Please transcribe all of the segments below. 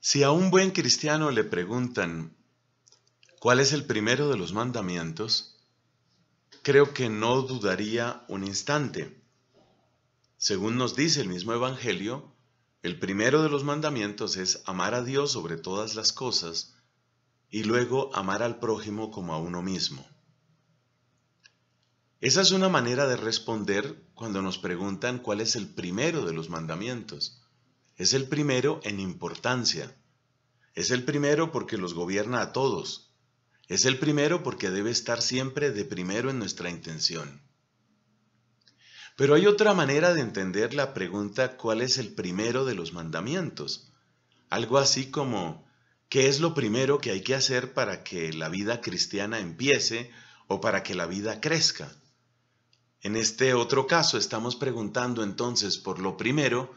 Si a un buen cristiano le preguntan, ¿cuál es el primero de los mandamientos? Creo que no dudaría un instante. Según nos dice el mismo Evangelio, el primero de los mandamientos es amar a Dios sobre todas las cosas y luego amar al prójimo como a uno mismo. Esa es una manera de responder cuando nos preguntan cuál es el primero de los mandamientos. Es el primero en importancia. Es el primero porque los gobierna a todos. Es el primero porque debe estar siempre de primero en nuestra intención. Pero hay otra manera de entender la pregunta ¿cuál es el primero de los mandamientos? Algo así como ¿qué es lo primero que hay que hacer para que la vida cristiana empiece o para que la vida crezca? En este otro caso estamos preguntando entonces por lo primero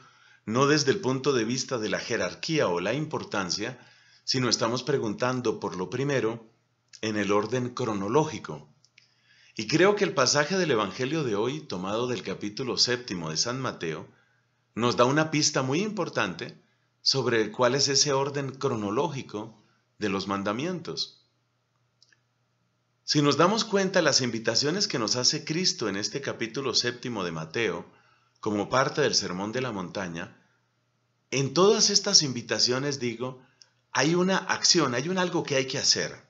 no desde el punto de vista de la jerarquía o la importancia, sino estamos preguntando por lo primero en el orden cronológico. Y creo que el pasaje del Evangelio de hoy, tomado del capítulo séptimo de San Mateo, nos da una pista muy importante sobre cuál es ese orden cronológico de los mandamientos. Si nos damos cuenta, las invitaciones que nos hace Cristo en este capítulo séptimo de Mateo como parte del Sermón de la Montaña, en todas estas invitaciones digo, hay una acción, hay un algo que hay que hacer.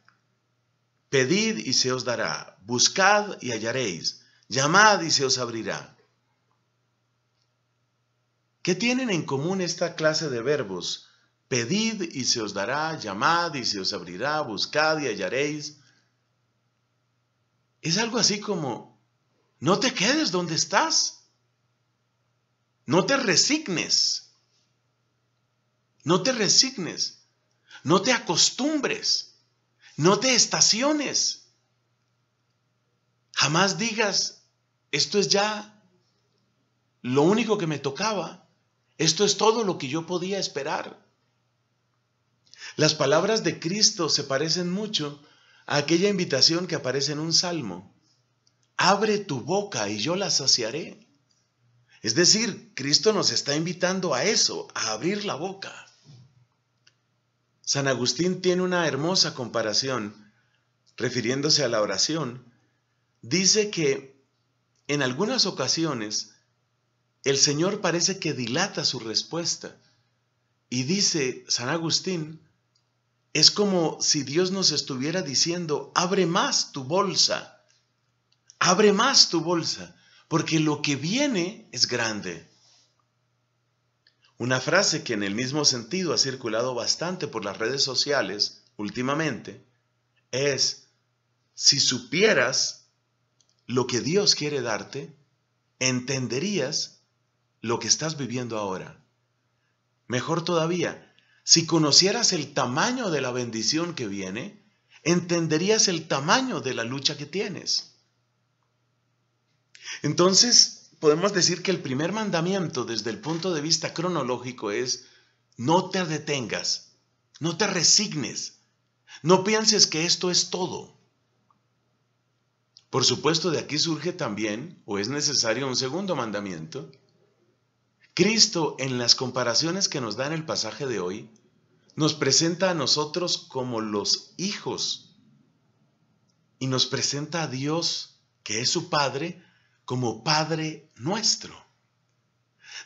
Pedid y se os dará, buscad y hallaréis, llamad y se os abrirá. ¿Qué tienen en común esta clase de verbos? Pedid y se os dará, llamad y se os abrirá, buscad y hallaréis. Es algo así como, no te quedes donde estás. No te resignes. No te resignes. No te acostumbres. No te estaciones. Jamás digas, esto es ya lo único que me tocaba. Esto es todo lo que yo podía esperar. Las palabras de Cristo se parecen mucho a aquella invitación que aparece en un salmo. Abre tu boca y yo la saciaré. Es decir, Cristo nos está invitando a eso, a abrir la boca. San Agustín tiene una hermosa comparación refiriéndose a la oración. Dice que en algunas ocasiones el Señor parece que dilata su respuesta y dice San Agustín, es como si Dios nos estuviera diciendo, abre más tu bolsa, abre más tu bolsa porque lo que viene es grande. Una frase que en el mismo sentido ha circulado bastante por las redes sociales últimamente es, si supieras lo que Dios quiere darte, entenderías lo que estás viviendo ahora. Mejor todavía, si conocieras el tamaño de la bendición que viene, entenderías el tamaño de la lucha que tienes. Entonces, podemos decir que el primer mandamiento desde el punto de vista cronológico es, no te detengas, no te resignes, no pienses que esto es todo. Por supuesto, de aquí surge también, o es necesario, un segundo mandamiento. Cristo, en las comparaciones que nos da en el pasaje de hoy, nos presenta a nosotros como los hijos y nos presenta a Dios, que es su Padre, como Padre nuestro.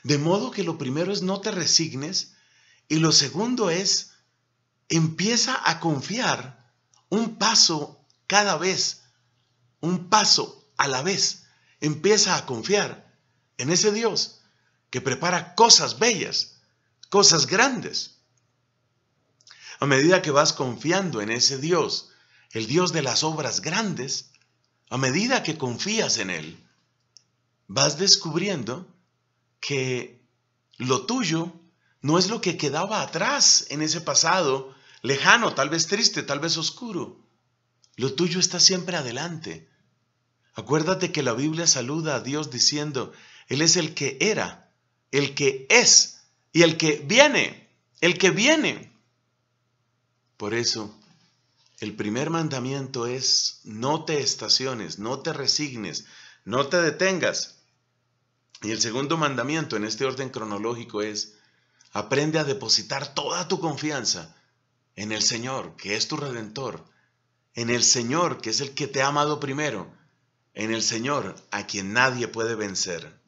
De modo que lo primero es no te resignes y lo segundo es empieza a confiar un paso cada vez, un paso a la vez. Empieza a confiar en ese Dios que prepara cosas bellas, cosas grandes. A medida que vas confiando en ese Dios, el Dios de las obras grandes, a medida que confías en Él, vas descubriendo que lo tuyo no es lo que quedaba atrás en ese pasado lejano, tal vez triste, tal vez oscuro. Lo tuyo está siempre adelante. Acuérdate que la Biblia saluda a Dios diciendo, Él es el que era, el que es y el que viene, el que viene. Por eso, el primer mandamiento es, no te estaciones, no te resignes, no te detengas, y el segundo mandamiento en este orden cronológico es, aprende a depositar toda tu confianza en el Señor, que es tu redentor, en el Señor, que es el que te ha amado primero, en el Señor, a quien nadie puede vencer.